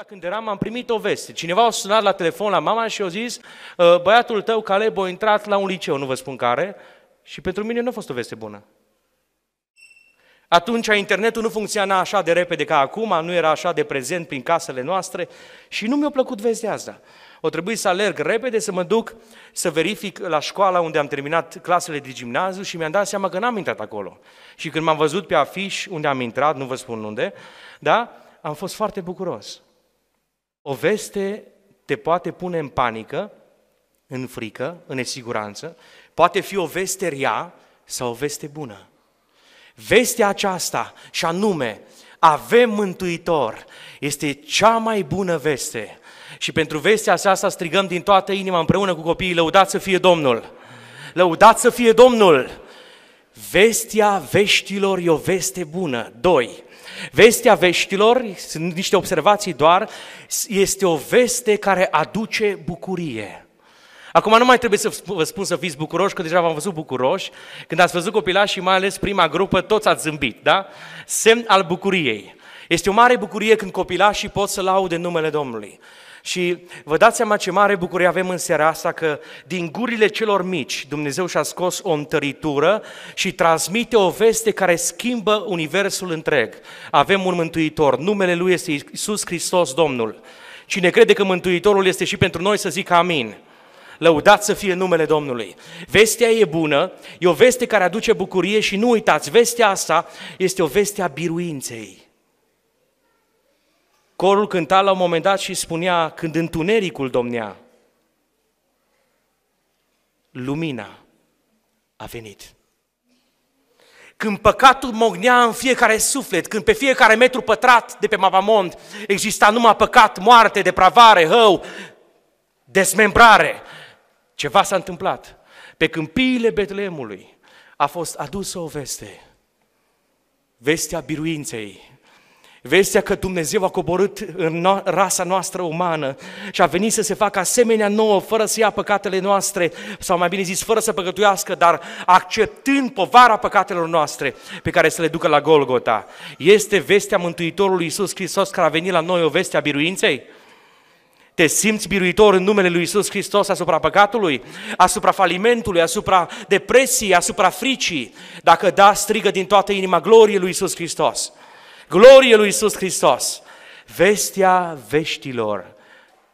noaptea când eram, am primit o veste. Cineva a sunat la telefon la mama și a zis, ă, băiatul tău, Caleb, a intrat la un liceu, nu vă spun care, și pentru mine nu a fost o veste bună. Atunci internetul nu funcționa așa de repede ca acum, nu era așa de prezent prin casele noastre și nu mi-a plăcut vestea asta. O trebuie să alerg repede, să mă duc să verific la școala unde am terminat clasele de gimnaziu și mi-am dat seama că n-am intrat acolo. Și când m-am văzut pe afiș unde am intrat, nu vă spun unde, da, am fost foarte bucuros. O veste te poate pune în panică, în frică, în nesiguranță, poate fi o veste rea sau o veste bună. Vestea aceasta, și anume, avem Mântuitor, este cea mai bună veste. Și pentru vestea aceasta strigăm din toată inima împreună cu copiii, lăudați să fie Domnul! Lăudați să fie Domnul! Vestea veștilor e o veste bună. Doi. Vestea veștilor, sunt niște observații doar, este o veste care aduce bucurie. Acum nu mai trebuie să vă spun să fiți bucuroși, că deja v-am văzut bucuroși. Când ați văzut copilașii, mai ales prima grupă, toți ați zâmbit, da? Semn al bucuriei. Este o mare bucurie când copilașii pot să laude numele Domnului. Și vă dați seama ce mare bucurie avem în seara asta că din gurile celor mici Dumnezeu și-a scos o întăritură și transmite o veste care schimbă universul întreg. Avem un Mântuitor, numele Lui este Isus Hristos Domnul. Cine crede că Mântuitorul este și pentru noi să zică amin. Lăudați să fie numele Domnului. Vestea e bună, e o veste care aduce bucurie și nu uitați, vestea asta este o veste a biruinței. Corul cânta la un moment dat și spunea, când întunericul domnea, lumina a venit. Când păcatul mognea în fiecare suflet, când pe fiecare metru pătrat de pe Mapamond exista numai păcat, moarte, depravare, hău, desmembrare, ceva s-a întâmplat. Pe câmpiile Betlemului a fost adusă o veste, vestea biruinței, Vestea că Dumnezeu a coborât în rasa noastră umană și a venit să se facă asemenea nouă, fără să ia păcatele noastre, sau mai bine zis, fără să păcătuiască, dar acceptând povara păcatelor noastre pe care să le ducă la Golgota. Este vestea Mântuitorului Iisus Hristos care a venit la noi o veste a biruinței? Te simți biruitor în numele lui Isus Hristos asupra păcatului, asupra falimentului, asupra depresiei, asupra fricii? Dacă da, strigă din toată inima glorie lui Isus Hristos. Glorie lui Iisus Hristos! Vestea veștilor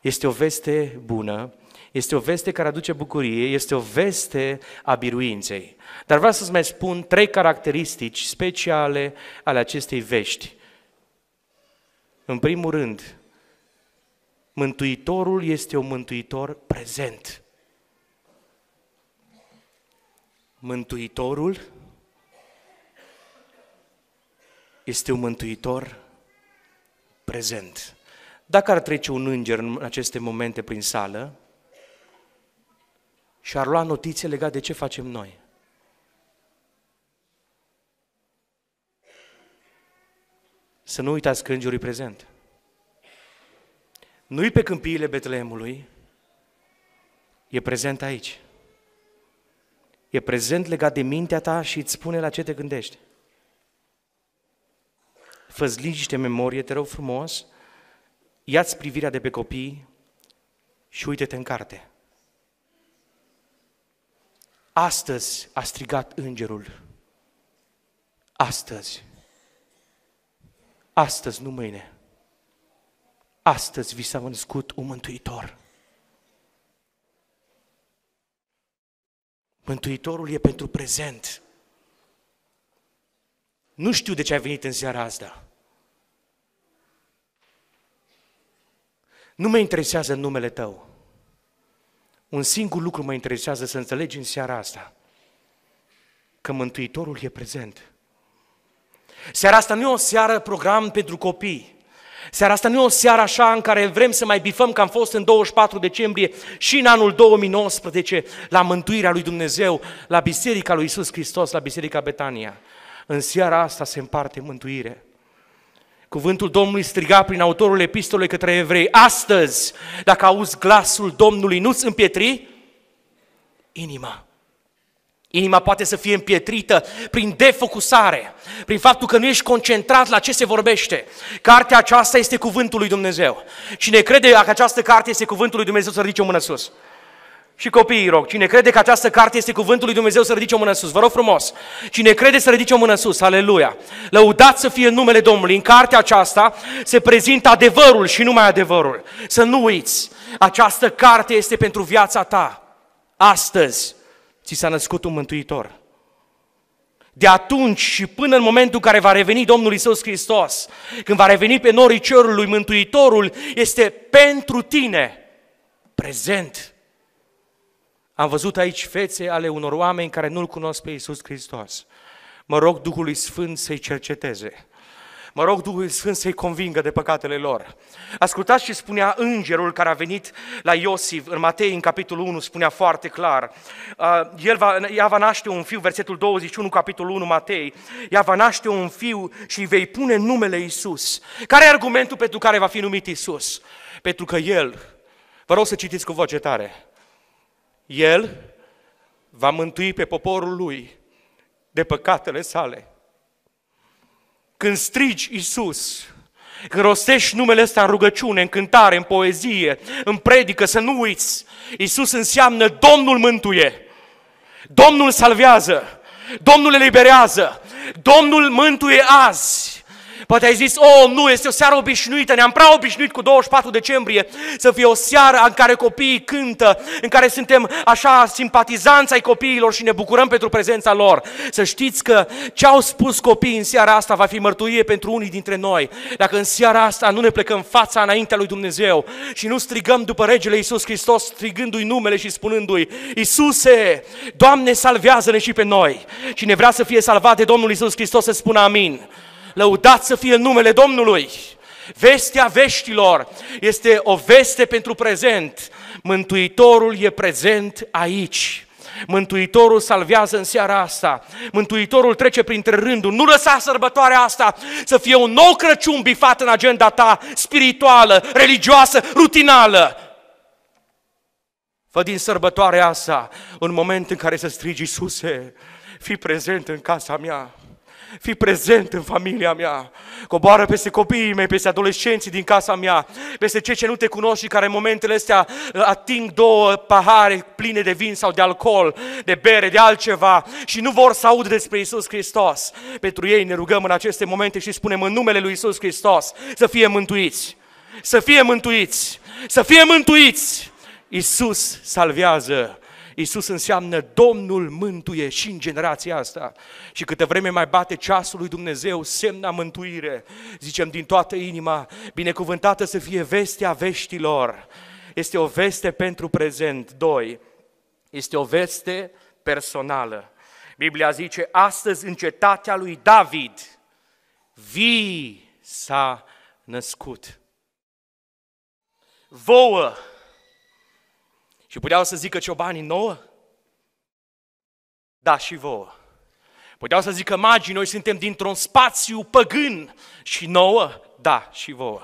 este o veste bună, este o veste care aduce bucurie, este o veste a biruinței. Dar vreau să-ți mai spun trei caracteristici speciale ale acestei vești. În primul rând, Mântuitorul este un mântuitor prezent. Mântuitorul este un mântuitor prezent. Dacă ar trece un înger în aceste momente prin sală și ar lua notițe legate de ce facem noi, Să nu uitați că îngerul e prezent. Nu e pe câmpiile Betleemului, e prezent aici. E prezent legat de mintea ta și îți spune la ce te gândești fă liniște memorie, te rog frumos, ia-ți privirea de pe copii și uite-te în carte. Astăzi a strigat îngerul. Astăzi. Astăzi, nu mâine. Astăzi vi s-a născut un mântuitor. Mântuitorul e pentru prezent. Nu știu de ce ai venit în seara asta. Nu mă interesează numele tău. Un singur lucru mă interesează să înțelegi în seara asta. Că Mântuitorul e prezent. Seara asta nu e o seară program pentru copii. Seara asta nu e o seară așa în care vrem să mai bifăm că am fost în 24 decembrie și în anul 2019 la mântuirea lui Dumnezeu, la Biserica lui Isus Hristos, la Biserica Betania. În seara asta se împarte mântuirea. Cuvântul Domnului striga prin autorul epistolei către evrei, astăzi, dacă auzi glasul Domnului, nu-ți împietri inima. Inima poate să fie împietrită prin defocusare, prin faptul că nu ești concentrat la ce se vorbește. Cartea aceasta este cuvântul lui Dumnezeu. Cine crede că această carte este cuvântul lui Dumnezeu, să ridice o mână sus. Și copiii rog, cine crede că această carte este cuvântul lui Dumnezeu să ridice o mână sus, vă rog frumos. Cine crede să ridice o mână sus, aleluia. Lăudați să fie numele Domnului. În cartea aceasta se prezintă adevărul și numai adevărul. Să nu uiți, această carte este pentru viața ta. Astăzi ți s-a născut un mântuitor. De atunci și până în momentul în care va reveni Domnul Isus Hristos, când va reveni pe norii cerului, Mântuitorul este pentru tine prezent am văzut aici fețe ale unor oameni care nu-L cunosc pe Iisus Hristos. Mă rog Duhului Sfânt să-i cerceteze. Mă rog Duhul Sfânt să-i convingă de păcatele lor. Ascultați ce spunea îngerul care a venit la Iosif în Matei, în capitolul 1, spunea foarte clar. Uh, el va, ea va naște un fiu, versetul 21, capitolul 1, Matei. Ea va naște un fiu și vei pune numele Isus. Care e argumentul pentru care va fi numit Isus? Pentru că El, vă rog să citiți cu voce tare, el va mântui pe poporul lui de păcatele sale. Când strigi Iisus, când rostești numele ăsta în rugăciune, în cântare, în poezie, în predică, să nu uiți, Iisus înseamnă Domnul mântuie, Domnul salvează, Domnul eliberează, Domnul mântuie azi. Poate ai zis, oh, nu, este o seară obișnuită, ne-am prea obișnuit cu 24 decembrie să fie o seară în care copiii cântă, în care suntem așa simpatizanți ai copiilor și ne bucurăm pentru prezența lor. Să știți că ce au spus copiii în seara asta va fi mărturie pentru unii dintre noi. Dacă în seara asta nu ne plecăm fața înaintea lui Dumnezeu și nu strigăm după regele Iisus Hristos, strigându-i numele și spunându-i, Iisuse, Doamne, salvează-ne și pe noi. Cine vrea să fie salvat de Domnul Iisus Hristos să spună amin. Lăudat să fie numele Domnului! Vestea veștilor este o veste pentru prezent. Mântuitorul e prezent aici. Mântuitorul salvează în seara asta. Mântuitorul trece printre rândul. Nu lăsa sărbătoarea asta să fie un nou Crăciun bifat în agenda ta spirituală, religioasă, rutinală. Fă din sărbătoarea asta un moment în care să strigi, Iisuse, fii prezent în casa mea. Fii prezent în familia mea. Coboară peste copiii mei, peste adolescenții din casa mea, peste cei ce nu te cunoști și care în momentele astea uh, ating două pahare pline de vin sau de alcool, de bere, de altceva și nu vor să aud despre Isus Hristos. Pentru ei ne rugăm în aceste momente și spunem în numele lui Isus Hristos să fie mântuiți. Să fie mântuiți! Să fie mântuiți! Isus salvează! Isus înseamnă Domnul mântuie și în generația asta. Și câte vreme mai bate ceasul lui Dumnezeu, semna mântuire, zicem din toată inima, binecuvântată să fie vestea veștilor. Este o veste pentru prezent. doi. Este o veste personală. Biblia zice, astăzi în cetatea lui David, vii s-a născut. Vouă și puteau să zică ciobanii nouă? Da, și vouă. Puteau să zică magii, noi suntem dintr-un spațiu păgân și nouă? Da, și vouă.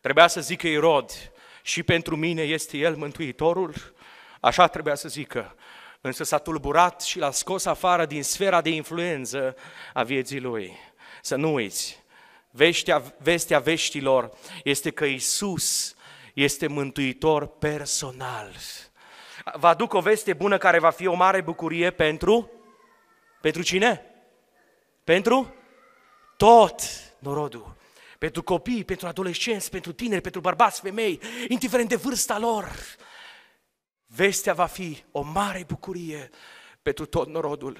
Trebuia să zică Irod, și pentru mine este El Mântuitorul? Așa trebuia să zică. Însă s-a tulburat și l-a scos afară din sfera de influență a vieții lui. Să nu uiți, vestea, vestea veștilor este că Isus este mântuitor personal. Vă aduc o veste bună care va fi o mare bucurie pentru... Pentru cine? Pentru tot norodul. Pentru copii, pentru adolescenți, pentru tineri, pentru bărbați, femei, indiferent de vârsta lor. Vestea va fi o mare bucurie pentru tot norodul.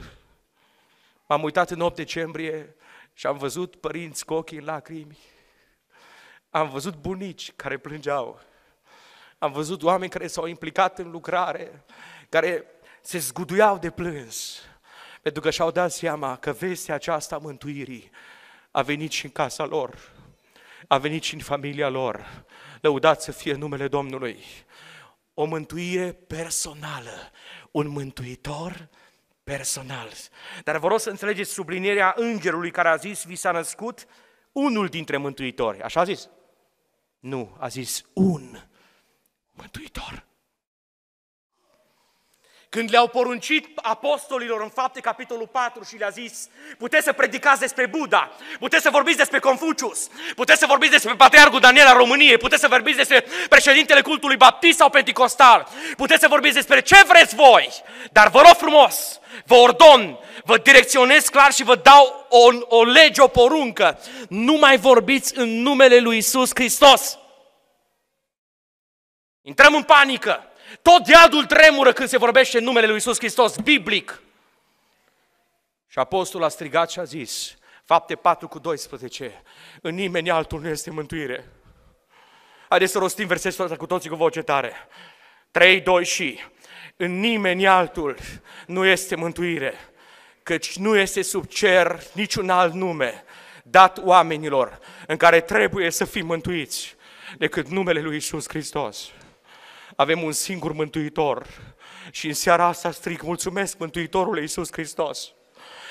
M-am uitat în 8 decembrie și am văzut părinți cu ochii în lacrimi am văzut bunici care plângeau. Am văzut oameni care s-au implicat în lucrare, care se zguduiau de plâns, pentru că și-au dat seama că vestea aceasta a mântuirii a venit și în casa lor, a venit și în familia lor. Lăudați să fie numele Domnului. O mântuire personală, un mântuitor personal. Dar vă rog să înțelegeți sublinierea îngerului care a zis, vi s-a născut unul dintre mântuitori. Așa a zis? Nu, a zis un mântuitor. Când le-au poruncit apostolilor în fapte capitolul 4 și le-a zis, puteți să predicați despre Buddha, puteți să vorbiți despre Confucius, puteți să vorbiți despre Patriarhul Daniel al României, puteți să vorbiți despre președintele cultului baptist sau pentecostal, puteți să vorbiți despre ce vreți voi, dar vă rog frumos, vă ordon, vă direcționez clar și vă dau o, o lege, o poruncă, nu mai vorbiți în numele lui Isus Hristos. Intrăm în panică. Tot diadul tremură când se vorbește în numele lui Iisus Hristos, biblic. Și apostolul a strigat și a zis, fapte 4 cu 12, în nimeni altul nu este mântuire. Haideți să rostim versetul ăsta cu toții cu voce tare. 3, 2 și... În nimeni altul nu este mântuire, căci nu este sub cer niciun alt nume dat oamenilor în care trebuie să fim mântuiți decât numele lui Isus Hristos avem un singur Mântuitor. Și în seara asta stric mulțumesc Mântuitorului Iisus Hristos.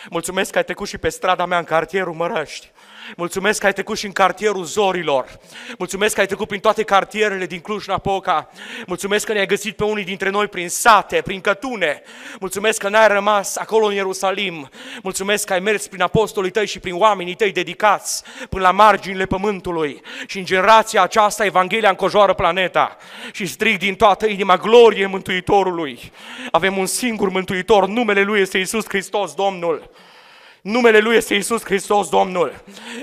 Mulțumesc că ai trecut și pe strada mea în cartierul Mărăști. Mulțumesc că ai trecut și în cartierul zorilor. Mulțumesc că ai trecut prin toate cartierele din Cluj-Napoca. Mulțumesc că ne-ai găsit pe unii dintre noi prin sate, prin cătune. Mulțumesc că n-ai rămas acolo în Ierusalim. Mulțumesc că ai mers prin apostolii tăi și prin oamenii tăi dedicați până la marginile pământului. Și în generația aceasta Evanghelia încojoară planeta și strig din toată inima glorie Mântuitorului. Avem un singur Mântuitor, numele Lui este Isus Hristos, Domnul. Numele Lui este Isus Hristos, Domnul.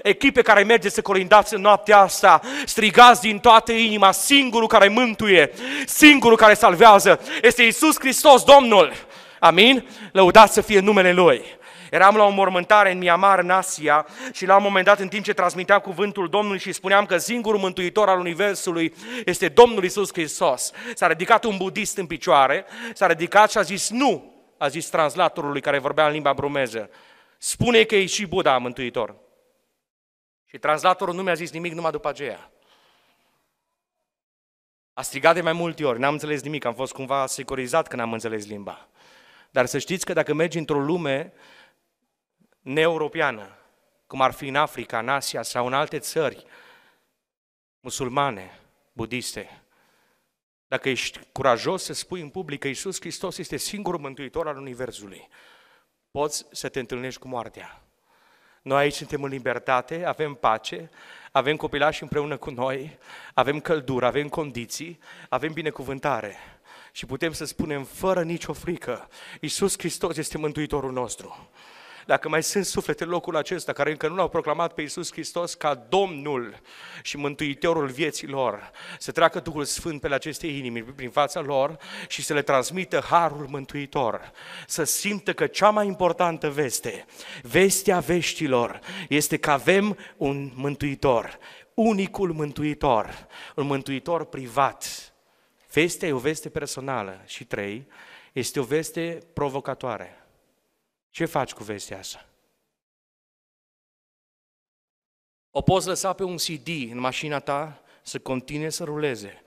Echipe care merge să colindați în noaptea asta, strigați din toată inima, singurul care mântuie, singurul care salvează, este Isus Hristos, Domnul. Amin? Lăudați să fie numele Lui. Eram la o mormântare în Myanmar, în Asia, și la un moment dat, în timp ce transmiteam cuvântul Domnului și spuneam că singurul mântuitor al Universului este Domnul Isus Hristos, s-a ridicat un budist în picioare, s-a ridicat și a zis nu, a zis translatorului care vorbea în limba brumeză spune că e și Buddha mântuitor. Și translatorul nu mi-a zis nimic numai după aceea. A strigat de mai multe ori, n-am înțeles nimic, am fost cumva securizat că am înțeles limba. Dar să știți că dacă mergi într-o lume neeuropeană, cum ar fi în Africa, în Asia sau în alte țări musulmane, budiste, dacă ești curajos să spui în public că Iisus Hristos este singurul mântuitor al Universului, poți să te întâlnești cu moartea. Noi aici suntem în libertate, avem pace, avem copilași împreună cu noi, avem căldură, avem condiții, avem binecuvântare. Și putem să spunem fără nicio frică, Iisus Hristos este Mântuitorul nostru dacă mai sunt suflete în locul acesta care încă nu l-au proclamat pe Iisus Hristos ca Domnul și Mântuitorul vieții lor, să treacă Duhul Sfânt pe aceste inimi prin fața lor și să le transmită harul mântuitor, să simtă că cea mai importantă veste, vestea veștilor, este că avem un mântuitor, unicul mântuitor, un mântuitor privat. Vestea e o veste personală și trei, este o veste provocatoare. Ce faci cu vestea asta? O poți lăsa pe un CD în mașina ta să continue să ruleze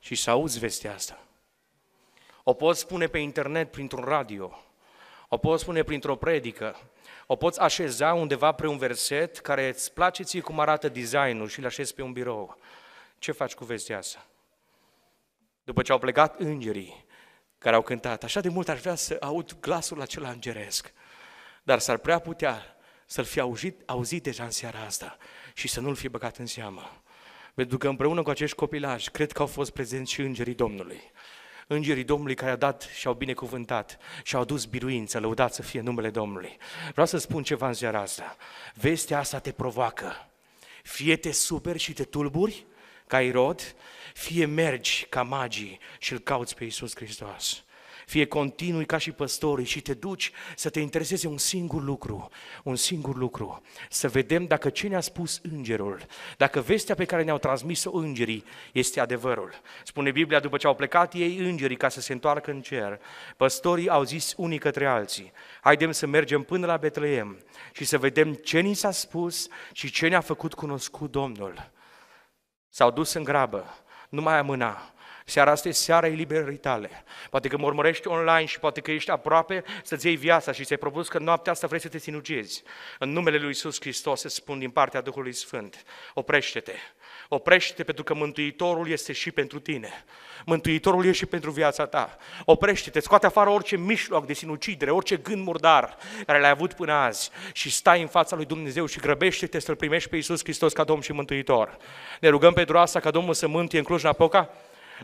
și să auzi vestea asta. O poți spune pe internet printr-un radio, o poți spune printr-o predică, o poți așeza undeva pe un verset care îți place ție cum arată designul și îl așezi pe un birou. Ce faci cu vestea asta? După ce au plecat îngerii care au cântat, așa de mult aș vrea să aud glasul acela îngeresc – dar s-ar prea putea să-l fi auzit, auzit deja în seara asta și să nu-l fi băgat în seamă. Pentru că împreună cu acești copilași, cred că au fost prezenți și îngerii Domnului. Îngerii Domnului care a dat și au binecuvântat și au adus biruință, lăudat să fie numele Domnului. Vreau să spun ceva în seara asta. Vestea asta te provoacă. Fie te super și te tulburi, ca Irod, fie mergi ca magii și îl cauți pe Iisus Hristos fie continui ca și păstorii și te duci să te intereseze un singur lucru, un singur lucru, să vedem dacă ce ne-a spus îngerul, dacă vestea pe care ne-au transmis-o îngerii este adevărul. Spune Biblia, după ce au plecat ei îngerii ca să se întoarcă în cer, păstorii au zis unii către alții, haidem să mergem până la Betleem și să vedem ce ni s-a spus și ce ne-a făcut cunoscut Domnul. S-au dus în grabă, nu mai amâna, Seara asta e seara eliberării tale. Poate că mă urmărești online și poate că ești aproape să-ți iei viața și ți-ai propus că noaptea asta vrei să te sinucizi. În numele Lui Iisus Hristos se spun din partea Duhului Sfânt, oprește-te. Oprește-te pentru că Mântuitorul este și pentru tine. Mântuitorul e și pentru viața ta. Oprește-te, scoate afară orice mișloc de sinucidere, orice gând murdar care l-ai avut până azi și stai în fața lui Dumnezeu și grăbește-te să-L primești pe Iisus Hristos ca Domn și Mântuitor. Ne rugăm pentru asta ca Domnul să mântie în Cluj-Napoca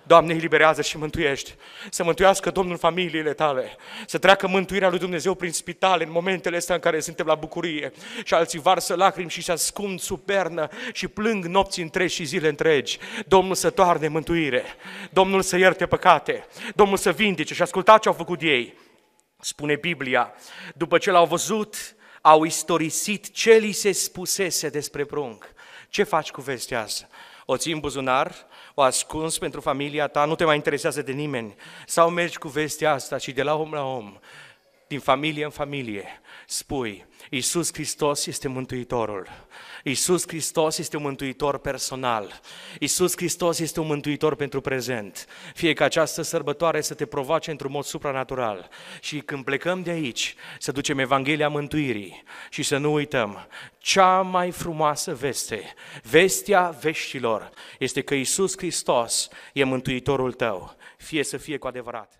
Doamne, eliberează și mântuiești. Să mântuiască Domnul familiile tale. Să treacă mântuirea lui Dumnezeu prin spitale în momentele astea în care suntem la bucurie. Și alții varsă lacrimi și se ascund sub pernă și plâng nopți întregi și zile întregi. Domnul să toarne mântuire. Domnul să ierte păcate. Domnul să vindece și asculta ce au făcut ei. Spune Biblia, după ce l-au văzut, au istorisit ce li se spusese despre prunc. Ce faci cu vestea asta? O ții în buzunar, o ascuns pentru familia ta, nu te mai interesează de nimeni. Sau mergi cu vestea asta și de la om la om din familie în familie, spui, Iisus Hristos este Mântuitorul, Iisus Hristos este un Mântuitor personal, Iisus Hristos este un Mântuitor pentru prezent. Fie că această sărbătoare să te provoace într-un mod supranatural și când plecăm de aici să ducem Evanghelia Mântuirii și să nu uităm, cea mai frumoasă veste, vestea veștilor, este că Iisus Hristos e Mântuitorul tău, fie să fie cu adevărat.